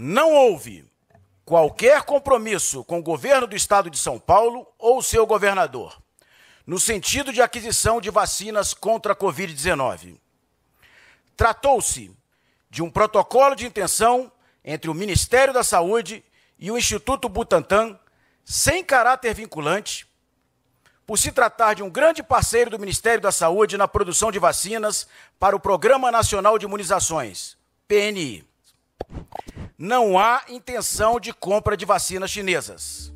não houve qualquer compromisso com o governo do estado de São Paulo ou seu governador, no sentido de aquisição de vacinas contra a Covid-19. Tratou-se de um protocolo de intenção entre o Ministério da Saúde e o Instituto Butantan, sem caráter vinculante, por se tratar de um grande parceiro do Ministério da Saúde na produção de vacinas para o Programa Nacional de Imunizações, PNI não há intenção de compra de vacinas chinesas.